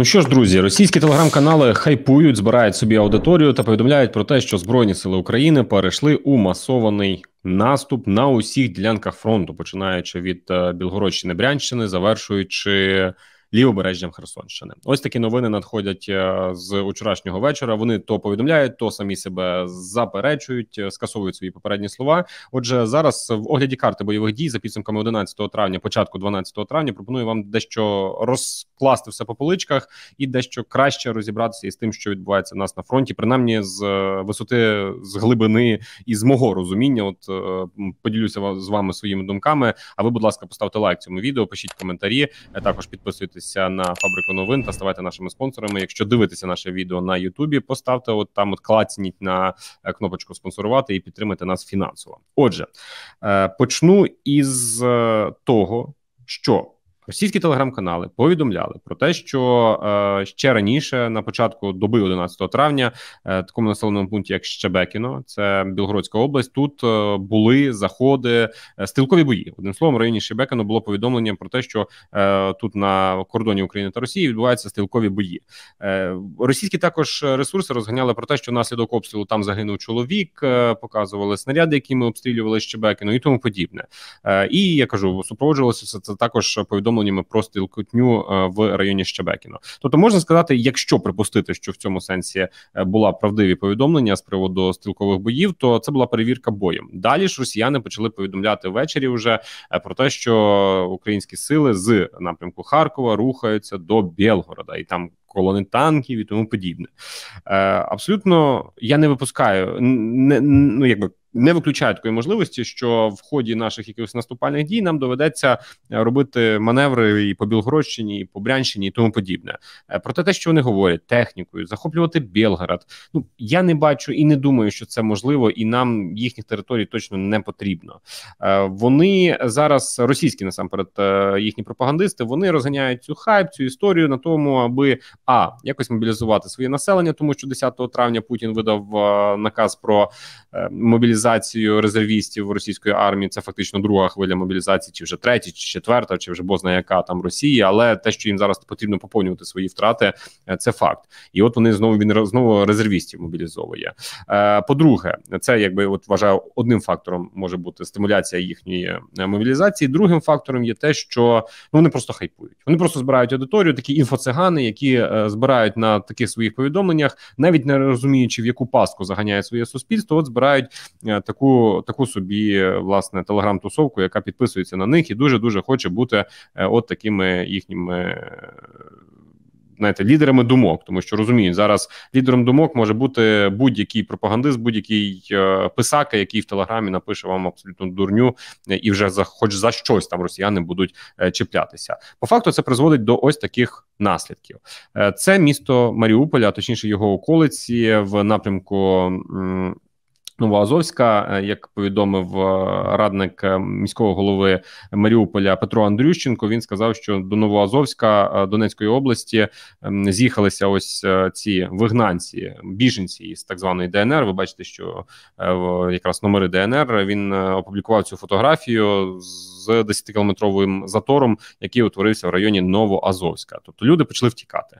Ну що ж, друзі, російські телеграм-канали хайпують, збирають собі аудиторію та повідомляють про те, що Збройні сили України перейшли у масований наступ на усіх ділянках фронту, починаючи від е, Білгородщини Брянщини, завершуючи лівобережжям Херсонщини. Ось такі новини надходять е, з учорашнього вечора. Вони то повідомляють, то самі себе заперечують, е, скасовують свої попередні слова. Отже, зараз в огляді карти бойових дій за підсумками 11 травня, початку 12 травня, пропоную вам дещо розкласти все по поличках і дещо краще розібратися із тим, що відбувається у нас на фронті, принаймні з е, висоти з глибини і з мого розуміння. От поділюся з вами своїми думками. А ви, будь ласка, поставте лайк цьому відео, пишіть коментарі, також підписуйтесь підписуйтеся на фабрику новин та ставайте нашими спонсорами. Якщо дивитеся наше відео на Ютубі, поставте от там от клацніть на е, кнопочку спонсорувати і підтримайте нас фінансово. Отже, е, почну із е, того, що. Російські телеграм-канали повідомляли про те, що е, ще раніше, на початку доби 11 травня, е, такому населеному пункті, як Щебекіно, це Білгородська область. Тут е, були заходи е, стрілкові бої. Одним словом, в районі Щебекіно було повідомлення про те, що е, тут на кордоні України та Росії відбуваються стрілкові бої. Е, російські також ресурси розганяли про те, що внаслідок обстрілу там загинув чоловік, показували снаряди, якими обстрілювали Щебекіно і тому подібне. І я кажу, супроводжувалося це також повідомлення повідомленнями про стрілкотню е, в районі Щебекіно. Тобто можна сказати, якщо припустити, що в цьому сенсі е, була правдиві повідомлення з приводу стрілкових боїв, то це була перевірка боєм. Далі ж росіяни почали повідомляти ввечері вже е, про те, що українські сили з напрямку Харкова рухаються до Білгорода і там. Колони танків і тому подібне. Е, Абсолютно я не випускаю не ну якби не виключаю такої можливості, що в ході наших якихось наступальних дій нам доведеться е, робити маневри і по Білгородщині, і по Брянщині, і тому подібне. Е, проте те, що вони говорять, технікою захоплювати Білгород. Ну я не бачу і не думаю, що це можливо, і нам їхніх територій точно не потрібно. Е, вони зараз російські насамперед їхні пропагандисти вони розганяють цю хайп, цю історію на тому, аби а якось мобілізувати своє населення, тому що 10 травня Путін видав наказ про мобілізацію мобілізацію резервістів російської армії. Це фактично друга хвиля мобілізації, чи вже третя, чи четверта, чи вже бозна яка там Росії. Але те, що їм зараз потрібно поповнювати свої втрати, е, це факт. І от вони знову він знову резервістів мобілізовує. Е, по-друге, це якби от вважаю одним фактором може бути стимуляція їхньої е, мобілізації. Другим фактором є те, що ну вони просто хайпують. Вони просто збирають аудиторію, такі інфоцигани, які збирають на таких своїх повідомленнях, навіть не розуміючи в яку паску заганяє своє суспільство. От збирають Е, таку таку собі е, власне телеграм-тусовку, яка підписується на них, і дуже дуже хоче бути е, от такими їхніми. Знаєте, лідерами думок, тому що розумію, зараз лідером думок може бути будь-який пропагандист, будь-який е, писака, який в телеграмі напише вам абсолютно дурню, е, і вже за хоч за щось там росіяни будуть е, чіплятися. По факту це призводить до ось таких наслідків. Це місто Маріуполя, а точніше його околиці в напрямку Новоазовська, е, як повідомив е, радник е, міського голови Маріуполя Петро Андрющенко, він сказав, що до Новоазовська Донецької області з'їхалися ось ці вигнанці, біженці із так званої ДНР. Ви бачите, що якраз номери ДНР він опублікував цю фотографію з 10-кілометровим затором, який утворився в районі Новоазовська. Тобто люди почали втікати.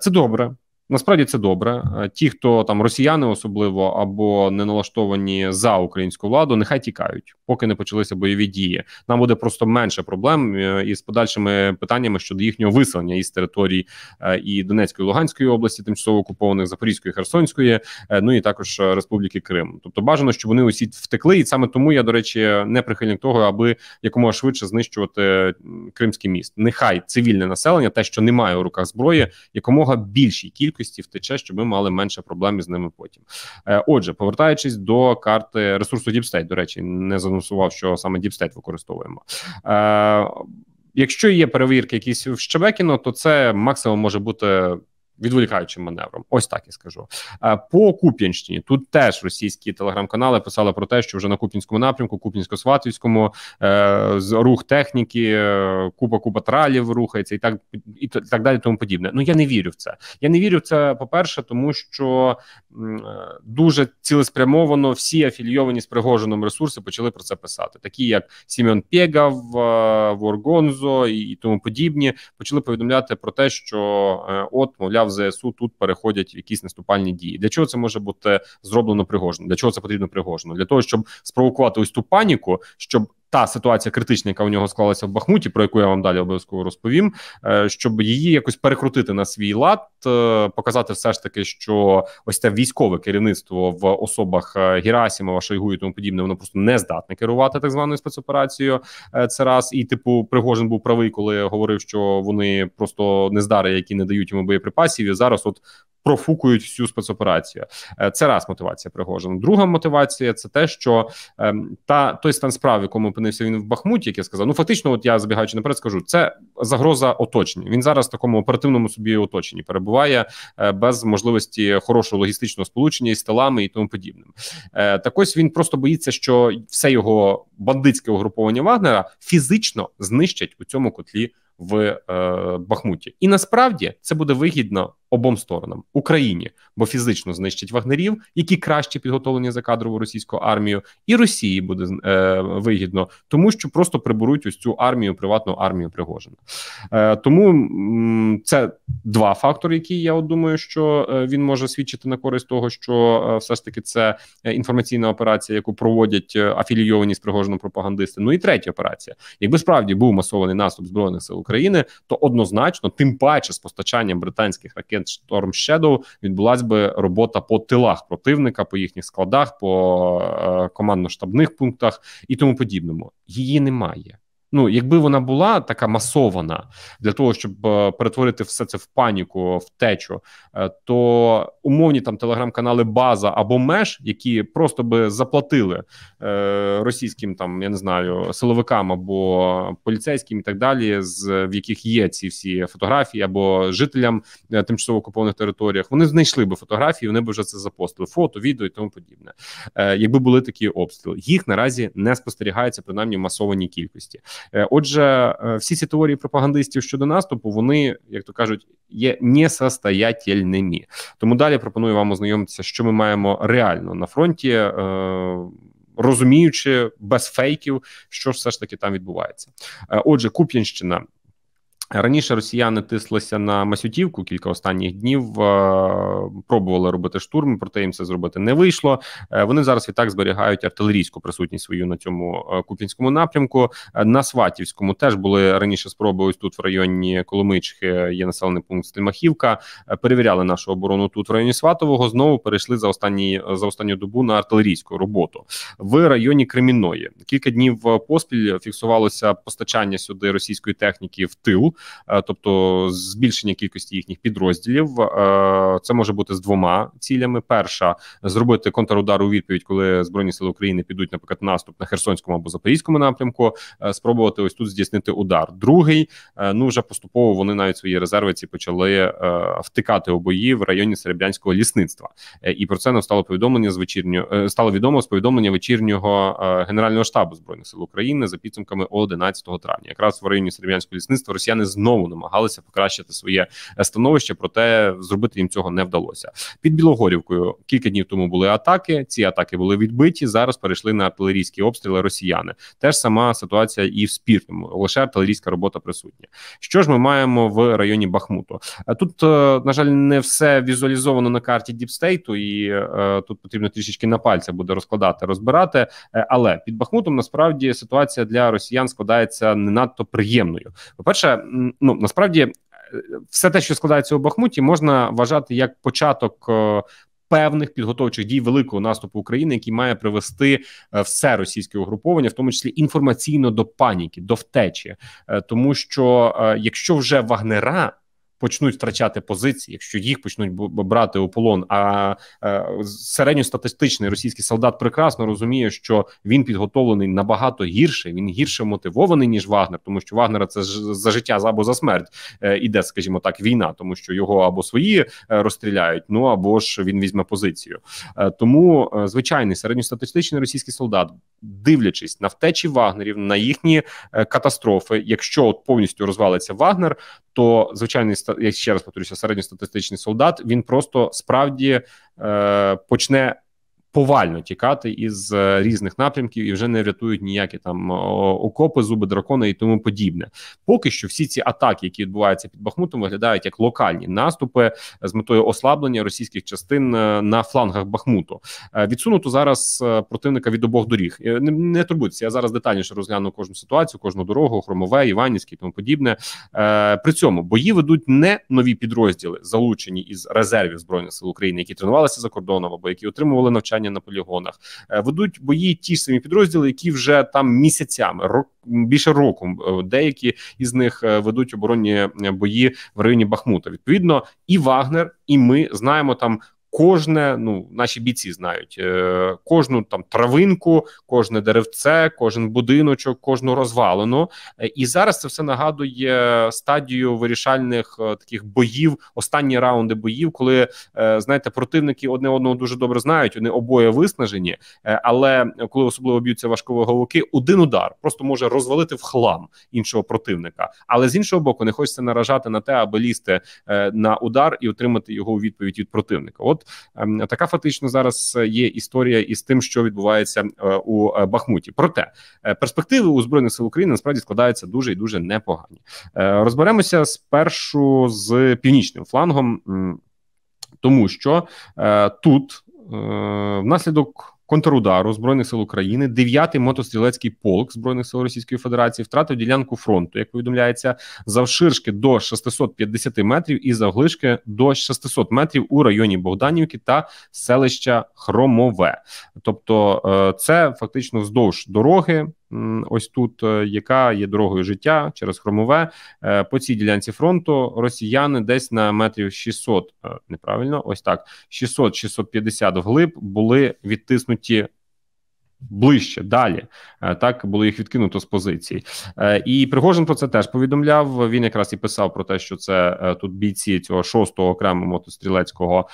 Це добре. Насправді це добре. Е, ті, хто там росіяни, особливо або не налаштовані за українську владу, нехай тікають, поки не почалися бойові дії. Нам буде просто менше проблем е, із подальшими питаннями щодо їхнього виселення із території е, і Донецької і Луганської області, тимчасово окупованих Запорізької, Херсонської, ну і також Республіки Крим. Тобто бажано, щоб вони усі втекли, і саме тому я до речі не прихильник того, аби якомога швидше знищувати кримський міст. Нехай цивільне населення, те, що немає у руках зброї, якомога більшій кількості кількості втече, щоб ми мали менше проблем з ними потім. Е, отже, повертаючись до карти ресурсу Deep до речі, не заносував, що саме Deep State використовуємо. Е, якщо є перевірки, якісь в Щебекіно, то це максимум може бути відволікаючим маневром. Ось так і скажу. Е, по Куп'янщині тут теж російські телеграм-канали писали про те, що вже на Куп'янському напрямку, Куп'янсько-Сватівському е, з рух техніки, е, купа купа тралів рухається і так і так далі. Тому подібне. Ну я не вірю в це. Я не вірю в це. По перше, тому що дуже цілеспрямовано всі афілійовані з Пригожином ресурси почали про це писати, такі як Сімеон Пєгав, Воргонзо і тому подібні, почали повідомляти про те, що от мовляв мовляв, ЗСУ тут переходять якісь наступальні дії. Для чого це може бути зроблено пригожно? Для чого це потрібно пригожно? Для того щоб спровокувати ось ту паніку, щоб та ситуація критична, яка у нього склалася в Бахмуті, про яку я вам далі обов'язково розповім, е, щоб її якось перекрутити на свій лад, е, показати все ж таки, що ось це військове керівництво в особах е, Герасімова, Шойгу і тому подібне, воно просто не здатне керувати так званою спецоперацією. Це раз і типу Пригожин був правий, коли говорив, що вони просто нездари, які не дають йому боєприпасів. І зараз, от профукують всю спецоперацію. Е, це раз мотивація Пригожина. Друга мотивація це те, що ем, та той стан справ, в якому опинився він в Бахмуті, як я сказав, ну фактично, от я забігаючи наперед, скажу, це загроза оточення. Він зараз в такому оперативному собі оточенні перебуває е, без можливості хорошого логістичного сполучення із телами і тому подібним. Е, так ось він просто боїться, що все його бандитське угруповання Вагнера фізично знищать у цьому котлі в е, Бахмуті. І насправді це буде вигідно обом сторонам Україні, бо фізично знищить вагнерів, які краще підготовлені за кадрову російську армію, і Росії буде е, вигідно, тому що просто приберуть ось цю армію, приватну армію Пригожина. Е, Тому м, це два фактори, які я от думаю, що е, він може свідчити на користь того, що е, все ж таки це е, інформаційна операція, яку проводять е, афілійовані з Пригожином пропагандисти. Ну і третя операція, якби справді був масований наступ збройних сил. України, то однозначно, тим паче з постачанням британських ракет Storm Shadow відбулася би робота по тилах противника, по їхніх складах, по е, командно-штабних пунктах і тому подібному. Її немає. Ну, якби вона була така масована для того, щоб е, перетворити все це в паніку, втечу, е, то умовні там телеграм-канали База або Меш, які просто би заплатили е, російським там я не знаю силовикам або поліцейським і так далі, з в яких є ці всі фотографії, або жителям е, тимчасово окупованих територіях, вони знайшли би фотографії, вони б вже це запостили. Фото, відео і тому подібне. Е, якби були такі обстріли, їх наразі не спостерігається принаймні в масованій кількості. Е, отже, е, всі ці теорії пропагандистів щодо наступу, вони, як то кажуть, є несостоятельними. Тому далі пропоную вам ознайомитися, що ми маємо реально на фронті. Е, розуміючи без фейків, що все ж таки там відбувається. Отже, Куп'янщина Раніше росіяни тислися на Масютівку кілька останніх днів, е, пробували робити штурм, проте їм це зробити не вийшло. Е, вони зараз і так зберігають артилерійську присутність свою на цьому е, купінському напрямку. На Сватівському теж були раніше спроби. Ось тут в районі Коломичхи є населений пункт Стельмахівка. Перевіряли нашу оборону тут в районі Сватового. Знову перейшли за останні за останню добу на артилерійську роботу в районі Кремінної. Кілька днів поспіль фіксувалося постачання сюди російської техніки в тил. Е, тобто збільшення кількості їхніх підрозділів. Е, це може бути з двома цілями: перша зробити контрудар у відповідь, коли збройні сили України підуть, наприклад, наступ на Херсонському або Запорізькому напрямку, е, спробувати ось тут здійснити удар. Другий ну вже поступово вони навіть свої резерви ці почали втикати у бої в районі серебрянського лісництва, і про це нам стало повідомлення з вечірнього стало відомо з повідомлення вечірнього генерального штабу збройних сил України за підсумками 11 травня, якраз в районі серебрянського лісництва Росіяни росіяни знову намагалися покращити своє е, становище, проте зробити їм цього не вдалося. Під Білогорівкою кілька днів тому були атаки. Ці атаки були відбиті. Зараз перейшли на артилерійські обстріли росіяни. Теж сама ситуація і в спірному лише артилерійська робота присутня. Що ж ми маємо в районі Бахмуту? Е, тут е, на жаль не все візуалізовано на карті Діпстейту, і тут потрібно трішечки на пальця буде розкладати, розбирати. Але під Бахмутом насправді ситуація для росіян складається не надто приємною. По перше, ну насправді е, все те, що складається у Бахмуті, можна вважати як початок. Е, певних підготовчих дій великого наступу України, який має привести е, все російське угруповання, в тому числі інформаційно до паніки, до втечі, тому що якщо вже вагнера почнуть втрачати позиції, якщо їх почнуть брати у полон. А е, середньостатистичний російський солдат прекрасно розуміє, що він підготовлений набагато гірше. Він гірше мотивований ніж Вагнер, тому що Вагнера це за життя або за смерть е, іде, скажімо так, війна, тому що його або свої е, розстріляють, ну або ж він візьме позицію. Тому звичайний середньостатистичний російський солдат, дивлячись на втечі вагнерів, на їхні катастрофи, якщо от повністю розвалиться Вагнер, то звичайний я ще раз повторюся, середньостатистичний солдат, він просто справді е, почне повально тікати із е, різних напрямків і вже не рятують ніякі там окопи, зуби дракона і тому подібне. Поки що всі ці атаки, які відбуваються під Бахмутом, виглядають як локальні наступи з метою ослаблення російських частин е, на флангах Бахмуту. Е, Відсунуто зараз противника від обох доріг. Не, не турбуйтеся, я зараз детальніше розгляну кожну ситуацію, кожну дорогу, хромове, Іванівське і тому подібне. При цьому бої ведуть не нові підрозділи, залучені із резервів збройних сил України, які тренувалися за кордоном або які отримували навчання просування на полігонах. Е, ведуть бої ті самі підрозділи, які вже там місяцями, рок більше року. Е, деякі із них е, ведуть оборонні бої в районі Бахмута. Відповідно, і Вагнер, і ми знаємо там кожне, ну наші бійці знають е, кожну там травинку, кожне деревце, кожен будиночок, кожну розвалину. Е, і зараз це все нагадує стадію вирішальних е, таких боїв, останні раунди боїв, коли е, знаєте, противники одне одного дуже добре знають. Вони обоє виснажені, е, але коли особливо б'ються важковаговики, один удар просто може розвалити в хлам іншого противника. Але з іншого боку, не хочеться наражати на те, аби лізти е, на удар і отримати його у відповідь від противника. От. Ем, така фактично зараз е, є історія із тим, що відбувається е, у е, Бахмуті. Проте перспективи у збройних сил України насправді складаються дуже і дуже непогані. Розберемося спершу з північним флангом, тому що тут внаслідок контрудару збройних сил України, 9-й мотострілецький полк збройних сил Російської Федерації втратив ділянку фронту, як повідомляється, завширшки до 650 метрів і завглишки до 600 метрів у районі Богданівки та селища Хромове. Тобто, е, це фактично вздовж дороги ось тут, е, яка є дорогою життя через хромове. Е, по цій ділянці фронту росіяни десь на метрів 600, е, неправильно, ось так: 600-650 вглиб були відтиснуті ближче далі. Е, так було їх відкинуто з позиції. Е, і Пригожин про це теж повідомляв. Він якраз і писав про те, що це е, тут бійці цього шостого окремого мотострілецького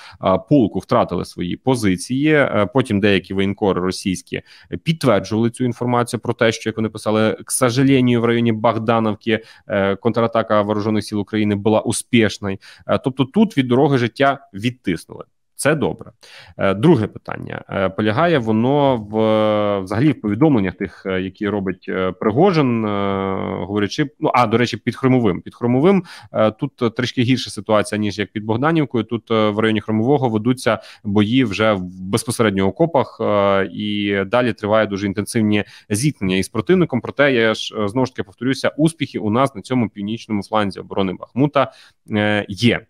полку втратили свої позиції. Потім деякі воєнкори російські підтверджували цю інформацію про те, що як вони писали к сожалению, в районі Богдановки контратака вооружених сил України була успішною. Тобто тут від дороги життя відтиснули. Це добре. Е, друге питання е, полягає воно в взагалі в повідомленнях тих, е, які робить Пригожин, говорячи, ну а до речі, під хромовим. Під хромовим тут трішки гірша ситуація ніж як під Богданівкою. Тут в районі хромового ведуться бої вже в безпосередньо окопах, і далі триває дуже інтенсивні зіткнення із противником. Проте я ж знову ж таки повторюся, успіхи у нас на цьому північному фланзі оборони Бахмута є.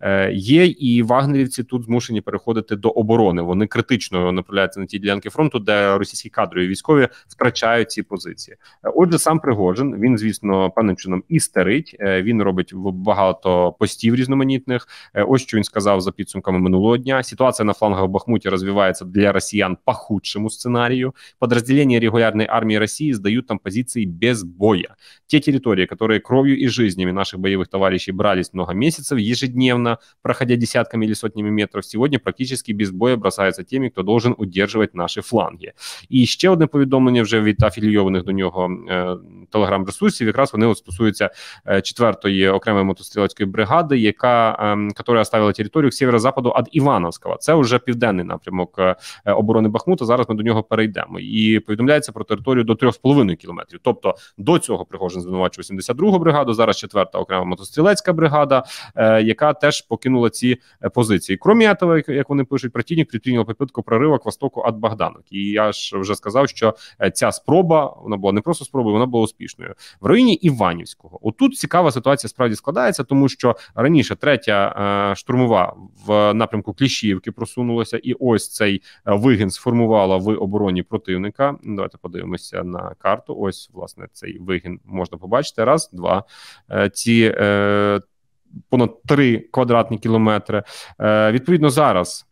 Е, є, і вагнерівці тут змушені переходити до оборони. Вони критично направляються на ті ділянки фронту, де російські кадрові військові втрачають ці позиції. Е, отже, сам Пригожин він, звісно, певним чином істерить. Е, він робить багато постів різноманітних. Ось що він сказав за підсумками минулого дня. Ситуація на флангах в Бахмуті розвивається для росіян по худшому сценарію. Подразделения регулярної армії Росії здають там позиції без боя. Ті території, которые кров'ю і жизнями наших бойових товаришів брались много месяцев ежедневно, Ганна, проходя десятками или сотнями метров, сьогодні практически без боя бросаються тими, хто должен удержувати наші фланги. І ще одне повідомлення вже від афілійованих до нього телеграм-ресурсів. Якраз вони от стосуються четвертої окремої мотострілецької бригади, яка е, оставила територію северо-западу Ад Івановського. Це вже південний напрямок е, оборони Бахмута. Зараз ми до нього перейдемо. І повідомляється про територію до 3,5 кілометрів. Тобто до цього Пригожин звинувачував 72-гу бригаду. Зараз четверта окрема мотострілецька бригада, е, яка теж теж покинула ці е, позиції. Крім этого, як вони пишуть, противник предпринял попитку прорива к востоку від Богданок. І я ж вже сказав, що е, ця спроба вона була не просто спробою, вона була успішною в районі Іванівського. Отут цікава ситуація справді складається, тому що раніше третя е, штурмова в напрямку Кліщівки просунулася, і ось цей е, вигін сформувала в обороні противника. Давайте подивимося на карту. Ось власне цей вигін можна побачити. Раз, два ці е, понад 3 квадратні кілометри. Е, відповідно, зараз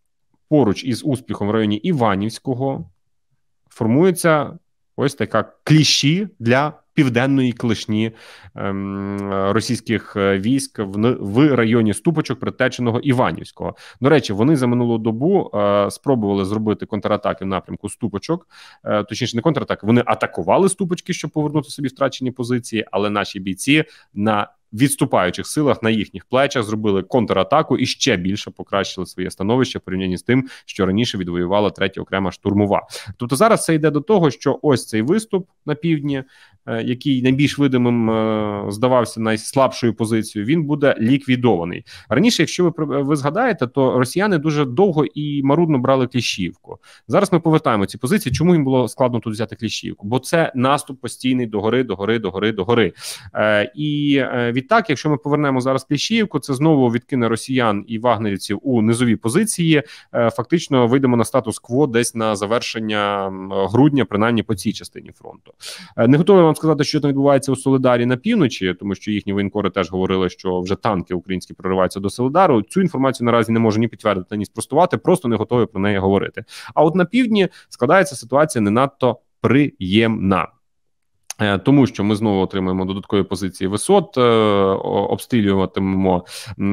поруч із успіхом в районі Іванівського формується ось така кліщі для південної клишні ем, російських е, військ в, районі ступочок притеченого Іванівського. До речі, вони за минулу добу е, спробували зробити контратаки в напрямку ступочок, точніше, не контратаки, вони атакували ступочки, щоб повернути собі втрачені позиції, але наші бійці на відступаючих силах на їхніх плечах зробили контратаку і ще більше покращили своє становище в порівнянні з тим, що раніше відвоювала третя окрема штурмова. Тобто зараз це йде до того, що ось цей виступ на півдні, е, який найбільш видимим е, здавався найслабшою позицією, він буде ліквідований раніше. Якщо ви ви згадаєте, то росіяни дуже довго і марудно брали кліщівку. Зараз ми повертаємо ці позиції. Чому їм було складно тут взяти кліщівку? Бо це наступ постійний до гори, до гори, до гори, до гори е, і від так, якщо ми повернемо зараз Кліщіївку, це знову відкине росіян і вагнерівців у низові позиції. Е, фактично вийдемо на статус-кво десь на завершення грудня, принаймні по цій частині фронту. Е, не готовий вам сказати, що там відбувається у Солидарі на півночі, тому що їхні воєнкори теж говорили, що вже танки українські прориваються до Солидару. Цю інформацію наразі не можу ні підтвердити, ні спростувати, просто не готові про неї говорити. А от на півдні складається ситуація не надто приємна. Е, тому що ми знову отримаємо додаткові позиції висот, е, обстрілюватимемо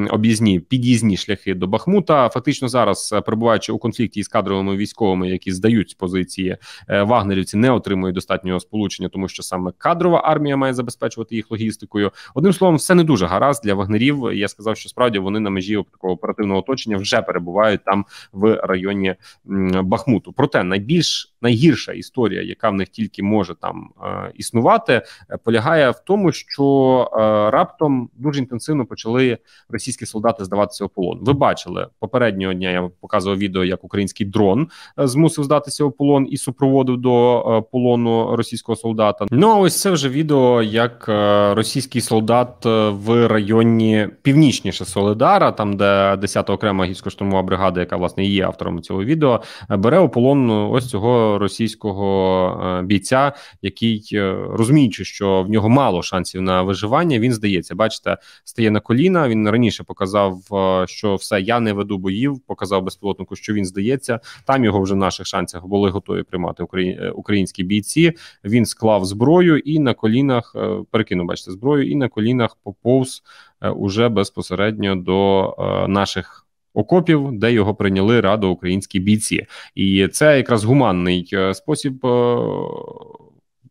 об'їзні під'їзні шляхи до Бахмута. Фактично зараз, е, перебуваючи у конфлікті із кадровими військовими, які здають позиції вагнерівці, не отримують достатнього сполучення, тому що саме кадрова армія має забезпечувати їх логістикою. Одним словом, все не дуже гаразд для вагнерів. Я сказав, що справді вони на межі такого оперативного оточення вже перебувають там в районі Бахмуту. Проте найбільш найгірша історія, яка в них тільки може там е, існувати, е, полягає в тому, що е, раптом дуже інтенсивно почали російські солдати здаватися у полон. Ви бачили попереднього дня. Я показував відео, як український дрон змусив здатися у полон і супроводив до полону російського солдата. Ну а ось це вже відео, як російський солдат в районі північніше Солидара, там де 10-та окрема гірсько штурмова бригада, яка власне і є автором цього відео, бере у полон ну, ось цього російського е, бійця, який е, розуміючи, що в нього мало шансів на виживання, він здається, бачите, стає на коліна. Він раніше показав, е, що все я не веду боїв. Показав безпілотнику, що він здається. Там його вже в наших шансах були готові приймати українські бійці. Він склав зброю і на колінах перекинув, бачите, зброю, і на колінах поповз уже безпосередньо до наших окопів, де його прийняли радо українські бійці, і це якраз гуманний е, спосіб. Е,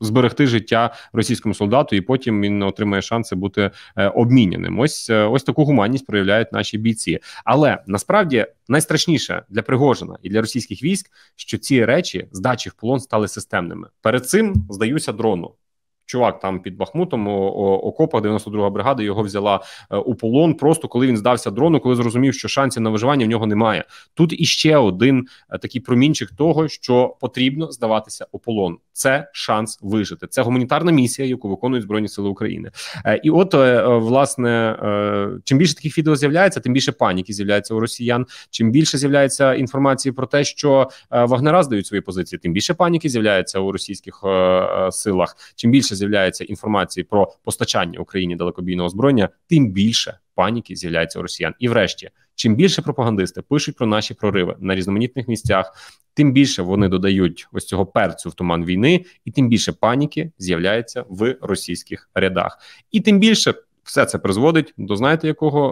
зберегти життя російському солдату, і потім він отримає шанси бути е, обміненим. Ось ось таку гуманність проявляють наші бійці. Але насправді найстрашніше для Пригожина і для російських військ, що ці речі здачі в полон стали системними. Перед цим здаюся дрону. Чувак там під Бахмутом окопах 92 га бригада його взяла е, у полон. Просто коли він здався дрону, коли зрозумів, що шансів на виживання в нього немає. Тут іще один е, такий промінчик того, що потрібно здаватися у полон це шанс вижити. Це гуманітарна місія, яку виконують збройні сили України. Е, і от е, е, власне, чим більше таких відео з'являється, тим більше паніки з'являється у росіян. Чим більше з'являється інформації про те, що вагнера здають свої позиції, тим більше паніки з'являється у російських силах. Чим більше з'являється інформації про постачання Україні далекобійного зброєння, тим більше паніки з'являється у Росіян. І врешті Чим більше пропагандисти пишуть про наші прориви на різноманітних місцях, тим більше вони додають ось цього перцю в туман війни, і тим більше паніки з'являється в російських рядах, і тим більше. Все це призводить до знаєте якого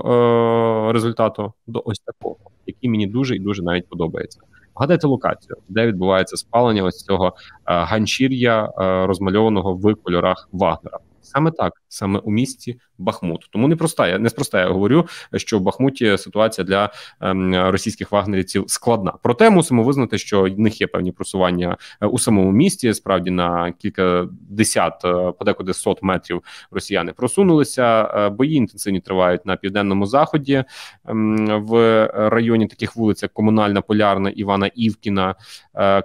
е- результату? До ось такого, який мені дуже і дуже навіть подобається. Гадайте локацію, де відбувається спалення ось цього е- ганчір'я е- розмальованого в кольорах Вагнера. Саме так саме у місті Бахмут. Тому непроста я неспроста я говорю, що в Бахмуті ситуація для ем, російських вагнерівців складна. Проте мусимо визнати, що в них є певні просування е, у самому місті. Справді на кілька десят, е, подекуди сот метрів росіяни просунулися. Е, бої інтенсивні тривають на південному заході ем, в районі таких вулиць, як комунальна полярна Івана Івкіна.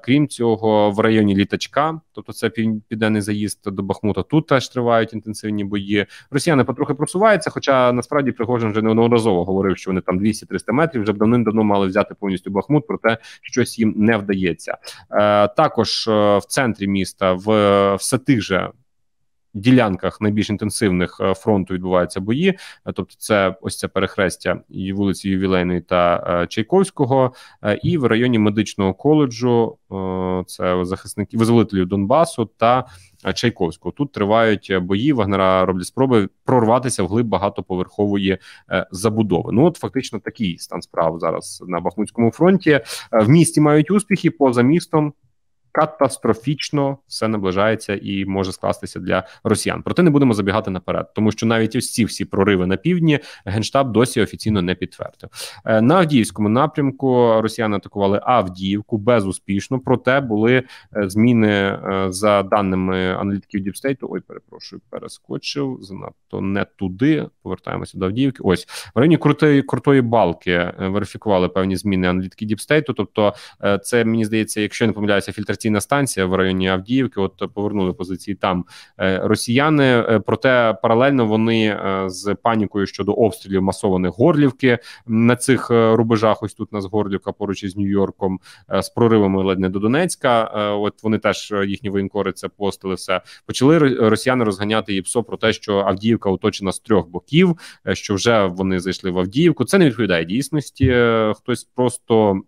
Крім цього, в районі літачка, тобто це південний заїзд до Бахмута. Тут теж тривають інтенсивні бої бої росіяни потрохи просуваються. Хоча насправді Пригожин вже неодноразово говорив, що вони там 200-300 метрів вже давним-давно мали взяти повністю Бахмут, проте щось їм не вдається. Е, Також е, в центрі міста в все тих же ділянках найбільш інтенсивних е, фронту відбуваються бої. Е, тобто, це ось це перехрестя і вулиці Ювілейної та е, Чайковського, і в районі медичного коледжу це захисники визволителів Донбасу та Чайковського. Тут тривають бої. Вагнера роблять спроби прорватися в глиб багатоповерхової забудови. Ну от фактично такий стан справ зараз на Бахмутському фронті. В місті мають успіхи поза містом катастрофічно все наближається і може скластися для росіян. Проте не будемо забігати наперед, тому що навіть ось ці всі прориви на півдні генштаб досі офіційно не підтвердив. Е, на Авдіївському напрямку Росіяни атакували Авдіївку безуспішно. Проте були е, зміни е, за даними аналітиків Діпстейту. Ой, перепрошую, перескочив занадто не туди. Повертаємося до Авдіївки. Ось в районі крутої крутої балки верифікували певні зміни аналітики Діпстейту. Тобто, це мені здається, якщо я не помиляюся, фільтрація станційна станція в районі Авдіївки. От повернули позиції там е, росіяни. Е, проте паралельно вони е, з панікою щодо обстрілів масованих горлівки на цих рубежах. Ось тут у нас горлівка поруч із Нью-Йорком з проривами ледь не до Донецька. От вони теж їхні воєнкори це постили. Все почали росіяни розганяти ІПСО про те, що Авдіївка оточена з трьох боків, що вже вони зайшли в Авдіївку. Це не відповідає дійсності. Хтось просто.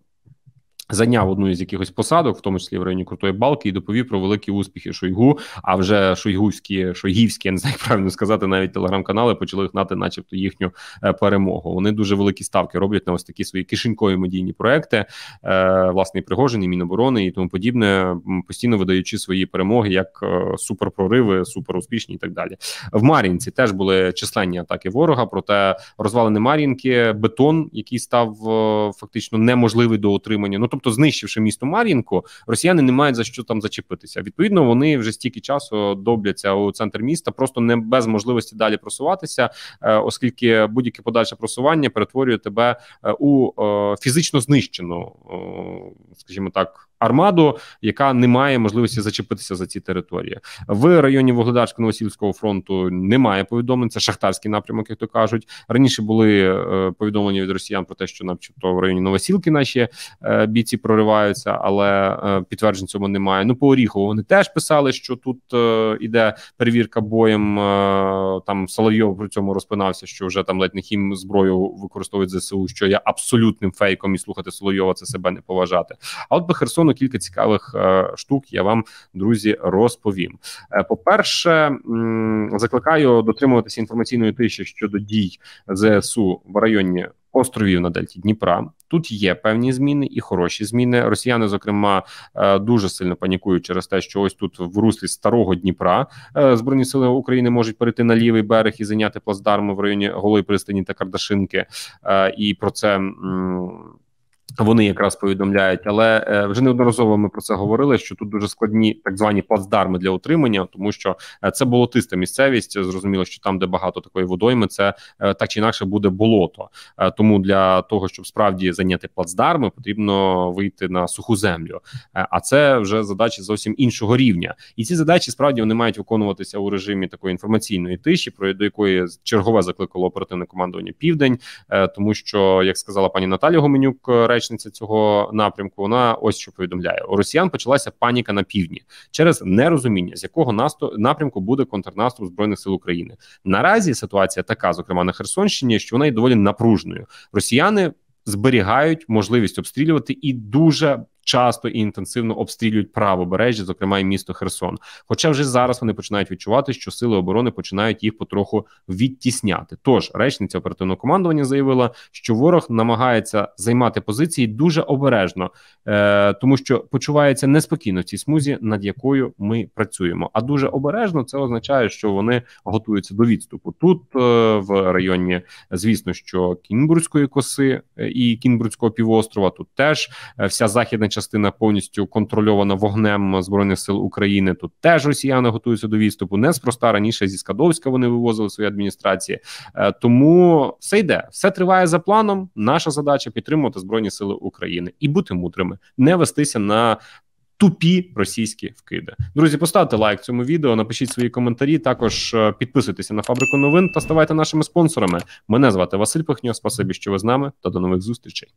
Зайняв одну із якихось посадок, в тому числі в районі крутої балки, і доповів про великі успіхи Шойгу. А вже шойгівські, шойгівські я не знаю правильно сказати, навіть телеграм-канали почали гнати, начебто, їхню е, перемогу. Вони дуже великі ставки роблять на ось такі свої кишенькові медійні проекти, е, власне, і Пригожин, і міноборони і тому подібне, постійно видаючи свої перемоги як е, суперпрориви, суперуспішні і так далі. В Мар'їнці теж були численні атаки ворога. Проте розвалини Мар'їнки, бетон, який став е, фактично неможливий до отримання. Ну тобто тобто знищивши місто Мар'їнко, росіяни не мають за що там зачепитися. Відповідно, вони вже стільки часу добляться у центр міста, просто не без можливості далі просуватися, е, оскільки будь-яке подальше просування перетворює тебе е, у е, фізично знищену, скажімо так армаду, яка не має можливості зачепитися за ці території в районі Вогледарського Новосільського фронту. Немає повідомлень. Це шахтарський напрямок, як то кажуть. Раніше були е, повідомлення від росіян про те, що, начебто, в районі Новосілки наші е, бійці прориваються, але е, підтверджень цьому немає. Ну по Оріхову вони теж писали, що тут е, іде перевірка боєм. Е, там Соловйов при цьому розпинався, що вже там ледь не хім зброю використовують ЗСУ, що є абсолютним фейком, і слухати Соловйова це себе не поважати. А от по Херсону телефону кілька цікавих е, штук я вам, друзі, розповім. Е, по-перше, закликаю дотримуватися інформаційної тиші щодо дій ЗСУ в районі. Островів на Дельті Дніпра тут є певні зміни і хороші зміни. Росіяни, зокрема, е, дуже сильно панікують через те, що ось тут в руслі старого Дніпра збройні сили України можуть перейти на лівий берег і зайняти плацдарми в районі Голої пристані та Кардашинки. І про це вони якраз повідомляють, але е, вже неодноразово ми про це говорили. Що тут дуже складні так звані плацдарми для утримання, тому що е, це болотиста місцевість. Зрозуміло, що там, де багато такої водойми, це е, так чи інакше буде болото. Е, тому для того, щоб справді зайняти плацдарми, потрібно вийти на суху землю. Е, а це вже задачі зовсім іншого рівня. І ці задачі справді вони мають виконуватися у режимі такої інформаційної тиші, про до якої чергове закликало оперативне командування Південь, е, тому що як сказала пані Наталія Гоменюк, речниця цього напрямку. Вона ось що повідомляє: у Росіян почалася паніка на півдні через нерозуміння, з якого насто напрямку буде контрнаступ збройних сил України. Наразі ситуація така, зокрема на Херсонщині, що вона є доволі напружною. Росіяни. Зберігають можливість обстрілювати і дуже часто і інтенсивно обстрілюють правобережжя, зокрема і місто Херсон. Хоча вже зараз вони починають відчувати, що сили оборони починають їх потроху відтісняти. Тож речниця оперативного командування заявила, що ворог намагається займати позиції дуже обережно, е, тому що почувається неспокійно в цій смузі, над якою ми працюємо. А дуже обережно це означає, що вони готуються до відступу. Тут е, в районі, звісно, що Кінбурзької коси е, і Кінбурзького півострова тут теж е, вся західна частина частина повністю контрольована вогнем збройних сил України. Тут теж росіяни готуються до відступу. Неспроста раніше зі Скадовська вони вивозили свої адміністрації. Е, тому все йде, все триває за планом. Наша задача підтримувати збройні сили України і бути мудрими, не вестися на. Тупі російські вкиди, друзі. Поставте лайк цьому відео, напишіть свої коментарі. Також е, підписуйтеся на фабрику новин та ставайте нашими спонсорами. Мене звати Василь Пихньо. Спасибі, що ви з нами, та до нових зустрічей.